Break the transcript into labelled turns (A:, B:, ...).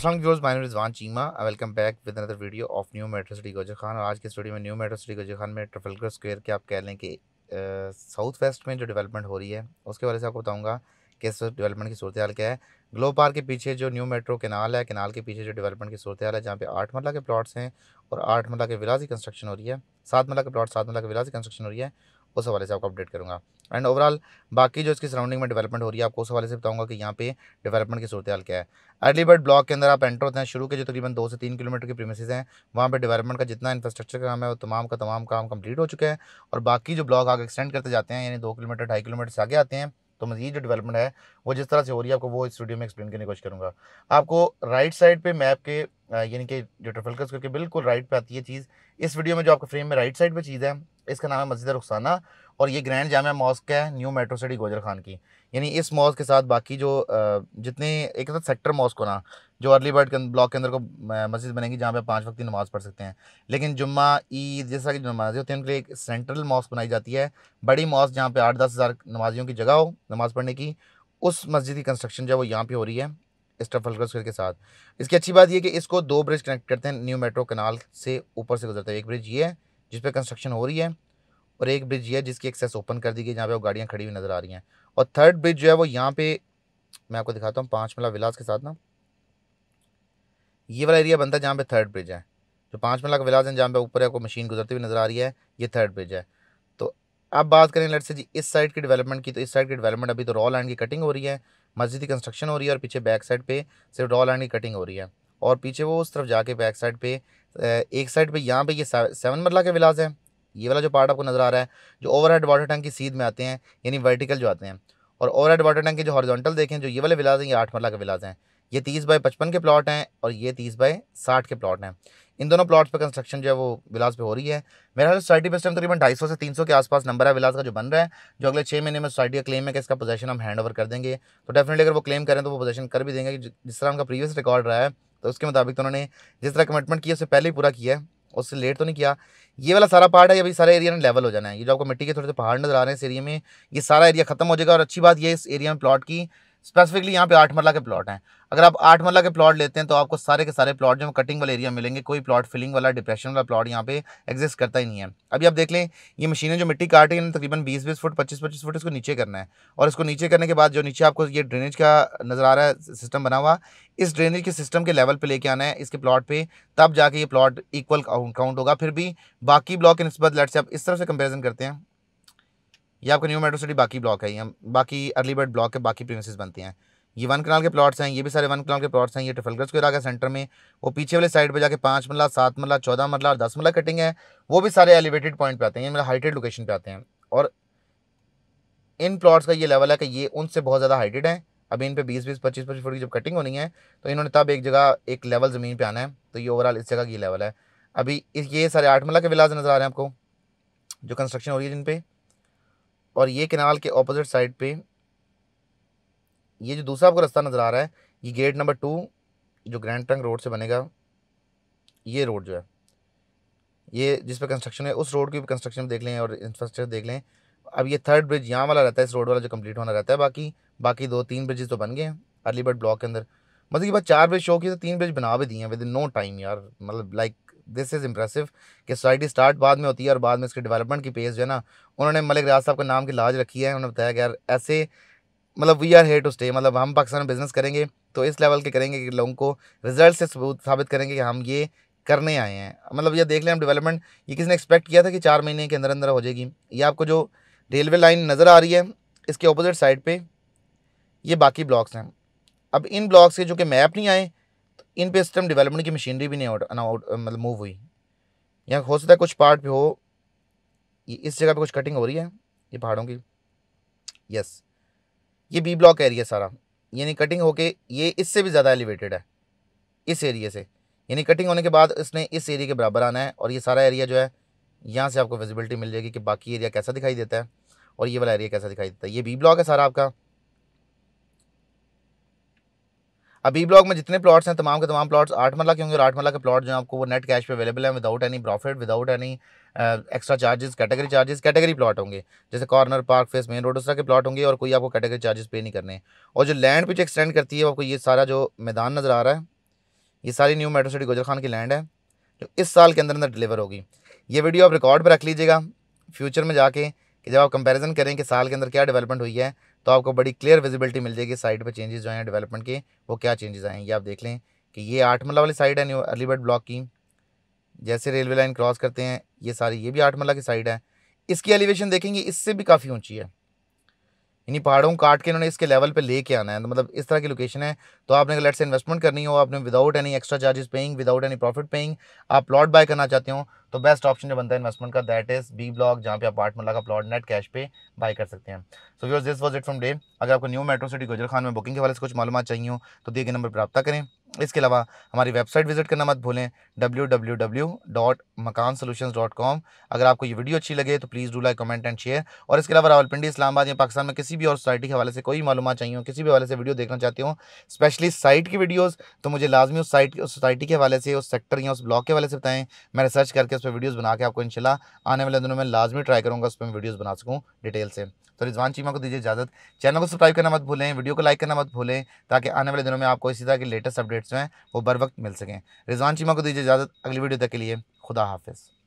A: Aslam viewers mine Rizwan Cheema I welcome back with another video of New Metro City Gujar Khan और आज के studio में New Metro City Gujar Khan में Trafalgar square के आप कह लें कि साउथ वेस्ट में जो डेवलपमेंट हो रही है उसके बारे से आपको बताऊंगा कि इस डेवलपमेंट की सूरत हाल क्या है ग्लो पार्क के पीछे जो न्यू मेट्रो केनाल है केनाल के पीछे जो डेवलपमेंट की सूरत हाल है जहाँ पे आठ मरला के प्लाट्स हैं और आठ मरला के विलाज की कंस्ट्रक्शन हो रही है सात मरला के प्लाट सात मरला के विलाज की कंस्ट्रक्शन हो रही है उस हवाले से आपको अपडेट करूँगा एंड ओवरऑल बाकी जो इसकी सराउंडिंग में डेवलपमेंट हो रही है आपको उस हवाले से बताऊंगा कि यहाँ पे डेवलपमेंट की सूरत हाल क्या है अर्लीबर्ड ब्लॉक के अंदर आप एंटर होते हैं शुरू के जो तकरीबन दो से तीन किलोमीटर के प्रेमिसेज हैं वहाँ पे डेवलपमेंट का जितना इंफ्रास्ट्रक्चर काम है वो तमाम का तमाम काम कम्प्लीट हो चुका है और बाकी जो ब्लॉक आगे एक्सटेंड करते जाते हैं यानी दो किलोमीटर ढाई किलोमीटर से आगे आते हैं तो मैं मतलब ये जो डेवलपमेंट है वो जिस तरह से हो रही है आपको वो इस वीडियो में एक्सप्लेन करने की कोशिश करूँगा आपको राइट साइड पे मैप के यानी कि जो ट्रफलकस करके बिल्कुल राइट पे आती है चीज़ इस वीडियो में जो आपके फ्रेम में राइट साइड पे चीज़ है इसका नाम है मस्जिद रुखसाना और ये ग्रैंड जामा मॉस्क है New Metro City Gujar Khan की यानी इस मॉस्क के साथ बाकी जो जितने एक साथ तो सेक्टर मॉस्क को ना जो अर्ली बर्ड अं-, ब्लॉक के अंदर को मस्जिद बनेगी जहाँ पे पाँच वक्त की नमाज़ पढ़ सकते हैं लेकिन जुम्मा ईद जैसा कि नमाजें होती है उनके लिए एक सेंट्रल मॉस्क बनाई जाती है बड़ी मॉस्क जहाँ पे आठ दस हज़ार नमाजियों की जगह हो नमाज़ पढ़ने की उस मस्जिद की कंस्ट्रक्शन जो है वो यहाँ पर हो रही है स्टफल स्क्वायर के साथ इसकी अच्छी बात यह कि इसको दो ब्रिज कनेक्ट करते हैं न्यू मेट्रो कनाल से ऊपर से गुजरते हैं एक ब्रिज ये है जिस पर कंस्ट्रक्शन हो रही है और एक ब्रिज ये है जिसकी एक्सेस ओपन कर दी गई जहाँ पे वो गाड़ियाँ खड़ी हुई नज़र आ रही हैं और थर्ड ब्रिज जो है वो यहाँ पे मैं आपको दिखाता हूँ पाँच मिला विलास के साथ ना ये वाला एरिया बनता है जहाँ पे थर्ड ब्रिज है जो पाँच मिला का विलास है जहाँ पे ऊपर आपको मशीन गुजरती हुई नज़र आ रही है ये थर्ड ब्रिज है तो अब बात करें लट से जी इस साइड की डेवलपमेंट की तो इस साइड की डेवलपमेंट अभी तो रॉ लैंड की कटिंग हो रही है मस्जिद की कंस्ट्रक्शन हो रही है और पीछे बैक साइड पर सिर्फ रॉ लैंड की कटिंग हो रही है और पीछे वो उस तरफ जाके बैक साइड पे एक साइड पे यहाँ पे ये सेवन मरला के विलास हैं ये वाला जो पार्ट आपको नज़र आ रहा है जो ओवरहेड वाटर टैंक की सीध में आते हैं यानी वर्टिकल जो आते हैं और ओवरहेड वाटर टैंक के जो हॉरिजॉन्टल देखें जो ये वाले विलाज हैं ये आठ मरला के विलाज हैं ये तीस बाई पचपन के प्लॉट हैं और ये तीस बाई साठ के प्लॉट हैं इन दोनों प्लॉट्स पर कंस्ट्रक्शन जो है वो विलास पे हो रही है मेरा सोसाइटी पर टाइम तकरीबन ढाई सौ से तीन सौ के आसपास नंबर है विलास का जो बन रहा है जो अगले छः महीने में सोसाइटी का क्लेम है कि इसका पोजेशन हम हैंड ओवर कर देंगे तो डेफिनेटली अगर वो क्लेम करें तो वो पोजेशन कर भी देंगे जिस तरह उनका प्रीवियस रिकॉर्ड रहा है तो उसके मुताबिक तो उन्होंने जिस तरह कमिटमेंट किया उससे पहले ही पूरा किया है उससे लेट तो नहीं किया ये वाला सारा पार्ट है अभी सारा एरिया ने लेवल हो जाना है ये जो आपको मिट्टी के थोड़े से पहाड़ नजर आ रहे हैं इस एरिया में ये सारा एरिया खत्म हो जाएगा और अच्छी बात ये इस एरिया में प्लॉट की स्पेसिफिकली यहाँ पे आठ मरला के प्लॉट हैं अगर आप आठ मरला के प्लॉट लेते हैं तो आपको सारे के सारे प्लॉट जो कटिंग वाले एरिया मिलेंगे कोई प्लॉट फिलिंग वाला डिप्रेशन वाला प्लॉट यहाँ पे एग्जिस्ट करता ही नहीं है अभी आप देख लें ये मशीनें जो मिट्टी काट रही हैं तकरीबन बीस बीस फुट पच्चीस पच्चीस फुट इसको नीचे करना है और इसको नीचे करने के बाद जो नीचे आपको ये ड्रेनेज का नज़र आ रहा है सिस्टम बना हुआ इस ड्रेनेज के सिस्टम के लेवल पर लेके आना है इसके प्लॉट पर तब जाके ये प्लॉट इक्वल काउंट होगा फिर भी बाकी ब्लॉक के नस्बत लेट से आप इस तरह से कंपेरिजन करते हैं ये आपका न्यू मेट्रो सिटी बाकी ब्लॉक है ये बाकी अर्ली बर्ड ब्लॉक के बाकी प्रीमिसेस बनती हैं ये वन कनाल के प्लॉट्स हैं ये भी सारे वन कनाल के प्लॉट्स हैं ये ट्रिफलगर को आ सेंटर में वो पीछे वाले साइड पर जाके पाँच मरला सात मरला चौदह मरला और दस मरला कटिंग है वो भी सारे एलिवेटेड पॉइंट पे आते हैं मेरा हाइटेड लोकेशन पे आते हैं और इन प्लॉट्स का ये लेवल है कि ये उनसे बहुत ज़्यादा हाइटेड है अभी इन पर बीस बीस पच्चीस पच्चीस फुट की जब कटिंग होनी है तो इन्होंने तब एक जगह एक लेवल ज़मीन पे आना है तो ये ओवरऑल इस जगह की लेवल है अभी ये सारे आठ मल्ला के विलाज नज़र आ रहे हैं आपको जो कंस्ट्रक्शन हो रही है जिन पर और ये कैनाल के ऑपोजिट साइड पे ये जो दूसरा आपको रास्ता नज़र आ रहा है ये गेट नंबर टू जो ग्रैंड ट्रंक रोड से बनेगा ये रोड जो है ये जिस पर कंस्ट्रक्शन है उस रोड की भी कंस्ट्रक्शन देख लें और इंफ्रास्ट्रक्चर देख लें अब ये थर्ड ब्रिज यहाँ वाला रहता है इस रोड वाला जो कम्प्लीट होना रहता है बाकी बाकी दो तीन ब्रिजेज तो बन गए हैं अलीबर्ड ब्लॉक के अंदर मतलब कि बात चार ब्रिज शो किए तो तीन ब्रिज बना भी दिए हैं विद इन नो टाइम यार मतलब लाइक दिस इज़ इम्प्रेसिव कि सोसाइटी स्टार्ट बाद में होती है और बाद में इसके डेवलपमेंट की पेज जो है ना उन्होंने मलिक रियाज साहब का नाम की लाज रखी है उन्होंने बताया कि यार ऐसे मतलब we are here to stay मतलब हम पाकिस्तान में बिज़नेस करेंगे तो इस लेवल के करेंगे कि लोगों को रिजल्ट से सबूत साबित करेंगे कि हम ये करने आए हैं मतलब ये देख लें हम डेवलपमेंट ये किसी ने एक्सपेक्ट किया था कि चार महीने के अंदर अंदर हो जाएगी ये आपको जो रेलवे लाइन नज़र आ रही है इसके अपोजिट साइड पर ये बाकी ब्लॉक्स हैं अब इन ब्लॉक्स के जो कि मैप नहीं आए इन पे इस टाइम डेवलपमेंट की मशीनरी भी नहीं आउट आउट मतलब मूव हुई यहाँ हो सकता है कुछ पार्ट पे हो इस जगह पे कुछ कटिंग हो रही है ये पहाड़ों की यस ये बी ब्लॉक एरिया सारा यानी कटिंग होके ये इससे भी ज़्यादा एलिवेटेड है इस एरिए से यानी कटिंग होने के बाद इसने इस एरिया के बराबर आना है और ये सारा एरिया जो है यहाँ से आपको विजिबिलिटी मिल जाएगी कि बाकी एरिया कैसा दिखाई देता है और ये वाला एरिया कैसा दिखाई देता है ये बी ब्लॉक है सारा आपका अभी ब्लॉक में जितने प्लॉट्स हैं तमाम के तमाम प्लॉट्स आठ मरला के होंगे और आठ मरला के प्लॉट जो आपको वो नेट कैश पे अवेलेबल है without any profit without any extra charges category charges category plot होंगे जैसे corner park face main road उस तरह के प्लॉट होंगे और कोई आपको कैटेगरी चार्जेस पे नहीं करने और जो लैंड पीछे एक्सटेंड करती है आपको ये सारा जो मैदान नज़र आ रहा है ये सारी न्यू मेट्रो सिटी गुजर खान की लैंड है जो इस साल के अंदर अंदर डिलीवर होगी ये वीडियो आप रिकॉर्ड पर रख लीजिएगा फ्यूचर में जाके कि जब आप कंपैरिजन करें कि साल के अंदर क्या डेवलपमेंट हुई है तो आपको बड़ी क्लियर विजिबिलिटी मिल जाएगी साइड पर चेंजेस जो हैं डेवलपमेंट के वो क्या चेंजेस आए हैं ये आप देख लें कि ये आठ मल्ला वाली साइड है न्यू अलीबर्ड ब्लॉक की जैसे रेलवे लाइन क्रॉस करते हैं ये सारी ये भी आठ मल्ला की साइड है इसकी एलिवेशन देखेंगे इससे भी काफ़ी ऊँची है इन्हीं पहाड़ों को काट के इन्होंने इसके लेवल पे लेके आना है तो मतलब इस तरह की लोकेशन है तो आपने लेट से इन्वेस्टमेंट करनी हो आपने without any extra charges paying without any profit paying आप प्लॉट बाय करना चाहते हो तो बेस्ट ऑप्शन जो बनता है इन्वेस्टमेंट का दैट इज बी ब्लॉक जहाँ पे अपार्टमेंट लगा प्लॉट नेट कैश पे बाय कर सकते हैं so your this was it from day अगर आपको न्यू मेट्रो सिटी गुजर खान में बुकिंग के वाले से कुछ मालूम चाहिए हो तो दिए गए नंबर पर रब्ता करें इसके अलावा हमारी वेबसाइट विजिट करना मत भूलें डब्ल्यू अगर आपको ये वीडियो अच्छी लगे तो please do like comment and share और इसके अलावा रावलपिंडी इस्लामाबाद या पाकिस्तान में किसी भी और सोसाइटी के हवाले से कोई मालूम चाहिए हो किसी भी हवाले से वीडियो देखना चाहते हो स्पेशली साइट की वीडियोज़ तो मुझे लाजमी उस साइट उस सोसाइटी के हवाले से उस सेक्टर या उस ब्लॉक के हवाले से बताएं मैं रिसर्च करके उस पर वीडियोज़ बना के आपको इनशाला आने वाले दिनों में लाजमी ट्राई करूँगा उस पर मैं वीडियोज़ बना सकूँ डिटेल से तो रिजवान चीमा को दीजिए इजाज़त चैनल को सब्सक्राइब करना मत भूलें वीडियो को लाइक करना मत भूलें ताकि आने वाले दिनों में आपको इसी तरह की लेटेस्ट अपडेट अपडेट्स जो हैं वो बर वक्त मिल सकें रिजवान चीमा को दीजिए इजाज़त अगली वीडियो तक के लिए खुदा हाफिज़